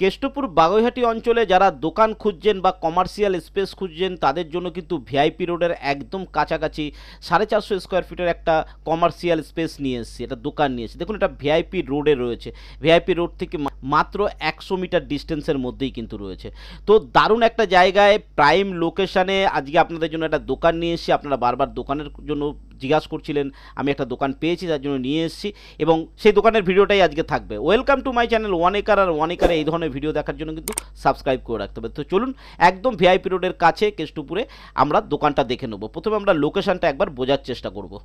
কেষ্টপুর বাগৈহাটি অঞ্চলে যারা দোকান খুঁজছেন বা কমার্শিয়াল স্পেস খুঁজছেন তাদের জন্য কিন্তু ভিআইপি রোডের একদম কাছাকাছি সাড়ে চারশো স্কোয়ার ফিটের একটা কমার্শিয়াল স্পেস নিয়ে এসেছি এটা দোকান নিয়ে এসেছি দেখুন এটা ভিআইপি রোডে রয়েছে ভিআইপি রোড থেকে মাত্র একশো মিটার ডিস্টেন্সের মধ্যেই কিন্তু রয়েছে তো দারুণ একটা জায়গায় প্রাইম লোকেশানে আজকে আপনাদের জন্য একটা দোকান নিয়ে এসেছি আপনারা বারবার দোকানের জন্য জিজ্ঞাসা করছিলেন আমি একটা দোকান পেয়েছি তার জন্য নিয়ে এসেছি এবং সেই দোকানের ভিডিওটাই আজকে থাকবে welcome to my channel one acre আর ওয়ান একারে এই ধরনের ভিডিও দেখার জন্য কিন্তু সাবস্ক্রাইব করে রাখতে হবে তো চলুন একদম ভিআইপি রোডের কাছে কেষ্টুপুরে আমরা দোকানটা দেখে নেবো প্রথমে আমরা লোকেশানটা একবার বোঝার চেষ্টা করবো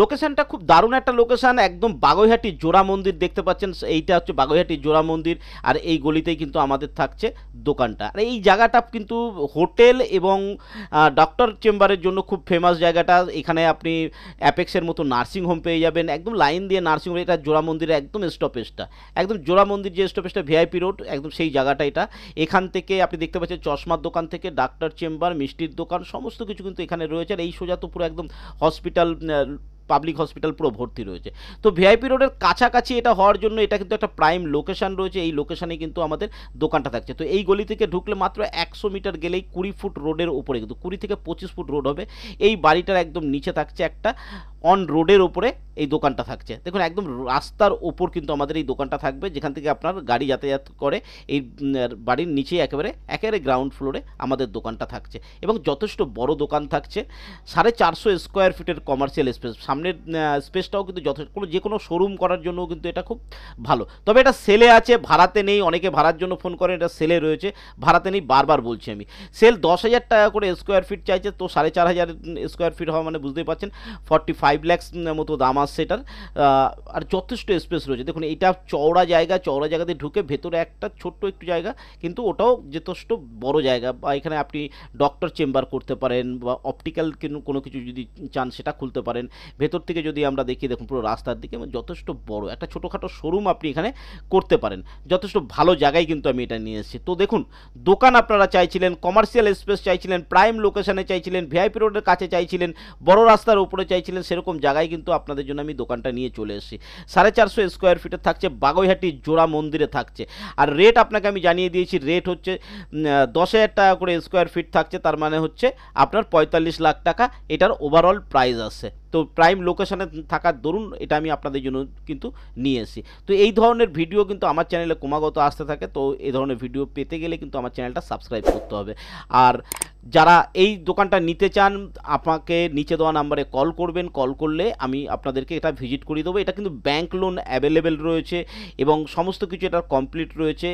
লোকেশানটা খুব দারুণ একটা লোকেশান একদম বাগৈহাটি জোড়া মন্দির দেখতে পাচ্ছেন এইটা হচ্ছে বাগৈহাটি জোড়া মন্দির আর এই গলিতেই কিন্তু আমাদের থাকছে দোকানটা আর এই জায়গাটা কিন্তু হোটেল এবং ডক্টর চেম্বারের জন্য খুব ফেমাস জায়গাটা এখানে আপনি অ্যাপেক্সের মতো নার্সিংহোম পেয়ে যাবেন একদম লাইন দিয়ে নার্সিংহোম এটা জোড়া মন্দিরের একদম স্টপেজটা একদম জোড়া মন্দির যে স্টপেজটা ভিআইপি রোড একদম সেই জায়গাটা এটা এখান থেকে আপনি দেখতে পাচ্ছেন চশমার দোকান থেকে ডাক্তার চেম্বার মিষ্টির দোকান সমস্ত কিছু কিন্তু এখানে রয়েছে আর এই সোজা তো পুরো একদম হসপিটাল পাবলিক হসপিটাল পুরো ভর্তি রয়েছে তো ভিআইপি রোডের কাছাকাছি এটা হওয়ার জন্য এটা কিন্তু একটা প্রাইম লোকেশান রয়েছে এই লোকেশানে কিন্তু আমাদের দোকানটা থাকছে তো এই গলি থেকে ঢুকলে মাত্র একশো মিটার গেলেই কুড়ি ফুট রোডের উপরে কিন্তু কুড়ি থেকে পঁচিশ ফুট রোড হবে এই বাড়িটার একদম নিচে থাকছে একটা অন রোডের ওপরে এই দোকানটা থাকছে দেখুন একদম রাস্তার ওপর কিন্তু আমাদের এই দোকানটা থাকবে যেখান থেকে আপনার গাড়ি যাতায়াত করে এই বাড়ির নিচে একেবারে একেবারে গ্রাউন্ড ফ্লোরে আমাদের দোকানটা থাকছে এবং যথেষ্ট বড় দোকান থাকছে সাড়ে চারশো স্কোয়ার ফিটের কমার্শিয়াল স্পেস সামনের স্পেসটাও কিন্তু যথেষ্ট কোনো যে কোনো শোরুম করার জন্যও কিন্তু এটা খুব ভালো তবে এটা সেলে আছে ভাড়াতে নেই অনেকে ভাড়ার জন্য ফোন করেন এটা সেলে রয়েছে ভাড়াতে নেই বারবার বলছি আমি সেল দশ হাজার টাকা করে স্কোয়ার ফিট চাইছে তো সাড়ে চার হাজার স্কোয়ার ফিট হওয়া মানে বুঝতেই পারছেন ফর্টি ফাইভ ফাইভ ল্যাক্স মতো দাম আসছে এটার আর যথেষ্ট স্পেস রয়েছে দেখুন এটা চওড়া জায়গা চওড়া জায়গাতে ঢুকে ভেতরে একটা ছোট্ট একটু জায়গা কিন্তু ওটাও যথেষ্ট বড় জায়গা বা এখানে আপনি ডক্টর চেম্বার করতে পারেন বা অপটিক্যাল কোনো কিছু যদি চান সেটা খুলতে পারেন ভেতর থেকে যদি আমরা দেখি দেখুন পুরো রাস্তার দিকে মানে যথেষ্ট বড় একটা ছোটোখাটো শোরুম আপনি এখানে করতে পারেন যথেষ্ট ভালো জায়গায় কিন্তু আমি এটা নিয়ে এসেছি তো দেখুন দোকান আপনারা চাইছিলেন কমার্শিয়াল স্পেস চাইছিলেন প্রাইম লোকেশনে চাইছিলেন ভিআইপি রোডের কাছে চাইছিলেন বড় রাস্তার উপরে চাইছিলেন সেরকম এরকম জায়গায় কিন্তু আপনাদের জন্য আমি দোকানটা নিয়ে চলে এসেছি সাড়ে চারশো স্কোয়ার ফিটে থাকছে বাগৈহাটি জোড়া মন্দিরে থাকছে আর রেট আপনাকে আমি জানিয়ে দিয়েছি রেট হচ্ছে দশ হাজার টাকা করে স্কোয়ার ফিট থাকছে তার মানে হচ্ছে আপনার পঁয়তাল্লিশ লাখ টাকা এটার ওভারঅল প্রাইস আছে তো প্রাইম লোকেশনে থাকার দরুন এটা আমি আপনাদের জন্য কিন্তু নিয়ে এসেছি তো এই ধরনের ভিডিও কিন্তু আমার চ্যানেলে ক্রমাগত আসতে থাকে তো এই ধরনের ভিডিও পেতে গেলে কিন্তু আমার চ্যানেলটা সাবস্ক্রাইব করতে হবে আর যারা এই দোকানটা নিতে চান আমাকে নিচে দেওয়া নাম্বারে কল করবেন কল করলে আমি আপনাদেরকে এটা ভিজিট করিয়ে দেবো এটা কিন্তু ব্যাংক লোন অ্যাভেলেবেল রয়েছে এবং সমস্ত কিছু এটার কমপ্লিট রয়েছে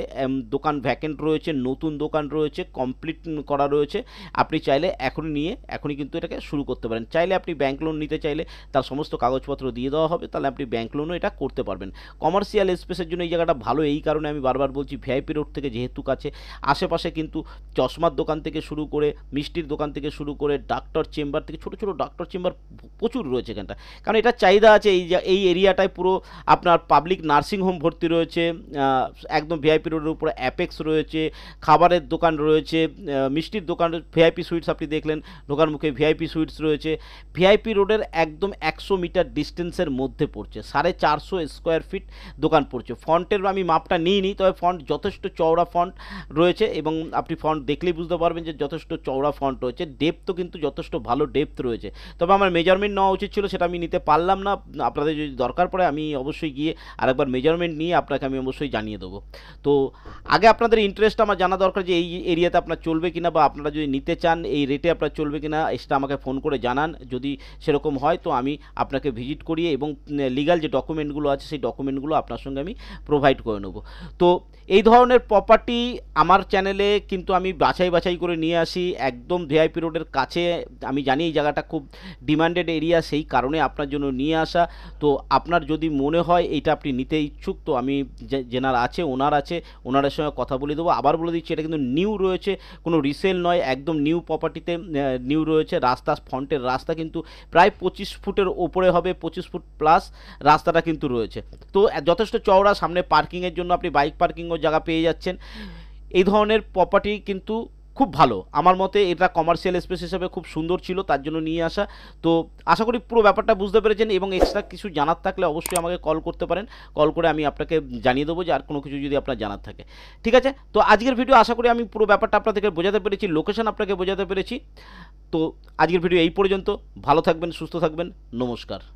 দোকান ভ্যাকেন্ট রয়েছে নতুন দোকান রয়েছে কমপ্লিট করা রয়েছে আপনি চাইলে এখনই নিয়ে এখনই কিন্তু এটাকে শুরু করতে পারেন চাইলে আপনি ব্যাংক লোন নিতে চান চাইলে তার সমস্ত কাগজপত্র দিয়ে দেওয়া হবে তাহলে আপনি ব্যাংক লোনও এটা করতে পারবেন কমার্শিয়াল স্পেসের জন্য এই জায়গাটা ভালো এই কারণে আমি বারবার বলছি ভিআইপি রোড থেকে যেহেতু কাছে আশেপাশে কিন্তু চশমার দোকান থেকে শুরু করে মিষ্টির দোকান থেকে শুরু করে ডাক্তার চেম্বার থেকে ছোটো ছোটো ডাক্তার চেম্বার প্রচুর রয়েছে এখানটা কারণ এটা চাহিদা আছে এই এই এরিয়াটায় পুরো আপনার পাবলিক নার্সিংহোম ভর্তি রয়েছে একদম ভিআইপি রোডের উপরে অ্যাপেক্স রয়েছে খাবারের দোকান রয়েছে মিষ্টির দোকান ভিআইপি সুইটস আপনি দেখলেন ঢোকার মুখে ভিআইপি সুইটস রয়েছে ভিআইপি রোডের একদম একশো মিটার ডিস্টেন্সের মধ্যে পড়ছে সাড়ে চারশো স্কোয়ার ফিট দোকান পড়ছে ফন্টের আমি মাপটা নিইনি তবে ফন্ট যথেষ্ট চওড়া ফন্ট রয়েছে এবং আপনি ফন্ট দেখলেই বুঝতে পারবেন যে যথেষ্ট চওড়া ফন্ট রয়েছে ডেপথও কিন্তু যথেষ্ট ভালো ডেপথ রয়েছে তবে আমার মেজারমেন্ট নেওয়া উচিত ছিল সেটা আমি নিতে পারলাম না আপনাদের যদি দরকার পড়ে আমি অবশ্যই গিয়ে আরেকবার মেজারমেন্ট নিয়ে আপনাকে আমি অবশ্যই জানিয়ে দেবো তো আগে আপনাদের ইন্টারেস্ট আমার জানা দরকার যে এই এরিয়াতে আপনার চলবে কিনা বা আপনারা যদি নিতে চান এই রেটে আপনার চলবে কিনা এটা আমাকে ফোন করে জানান যদি সেরকম হয় হয় তো আমি আপনাকে ভিজিট করিয়ে এবং লিগাল যে ডকুমেন্টগুলো আছে সেই ডকুমেন্টগুলো আপনার সঙ্গে আমি প্রোভাইড করে নেবো তো এই ধরনের প্রপার্টি আমার চ্যানেলে কিন্তু আমি বাছাই বাছাই করে নিয়ে আসি একদম ভিআইপি রোডের কাছে আমি জানি এই জায়গাটা খুব ডিমান্ডেড এরিয়া সেই কারণে আপনার জন্য নিয়ে আসা তো আপনার যদি মনে হয় এটা আপনি নিতে ইচ্ছুক তো আমি যেনার আছে ওনার আছে ওনারের সঙ্গে কথা বলে দেবো আবার বলে দিচ্ছি এটা কিন্তু নিউ রয়েছে কোনো রিসেল নয় একদম নিউ প্রপার্টিতে নিউ রয়েছে রাস্তা ফ্রন্টের রাস্তা কিন্তু প্রায় পঁচিশ ফুটের ওপরে হবে পঁচিশ ফুট প্লাস রাস্তাটা কিন্তু রয়েছে তো যথেষ্ট চওড়া সামনে পার্কিংয়ের জন্য আপনি বাইক পার্কিংও জায়গা পেয়ে যাচ্ছেন এই ধরনের প্রপার্টি কিন্তু খুব ভালো আমার মতে এটা কমার্শিয়াল স্পেস হিসেবে খুব সুন্দর ছিল তার জন্য নিয়ে আসা তো আশা করি পুরো ব্যাপারটা বুঝতে পেরেছেন এবং এক্সট্রা কিছু জানার থাকলে অবশ্যই আমাকে কল করতে পারেন কল করে আমি আপনাকে জানিয়ে দেবো যে আর কোনো কিছু যদি আপনার জানার থাকে ঠিক আছে তো আজকের ভিডিও আশা করি আমি পুরো ব্যাপারটা আপনাদেরকে বোঝাতে পেরেছি লোকেশন আপনাকে বোঝাতে পেরেছি তো আজকের ভিডিও এই পর্যন্ত ভালো থাকবেন সুস্থ থাকবেন নমস্কার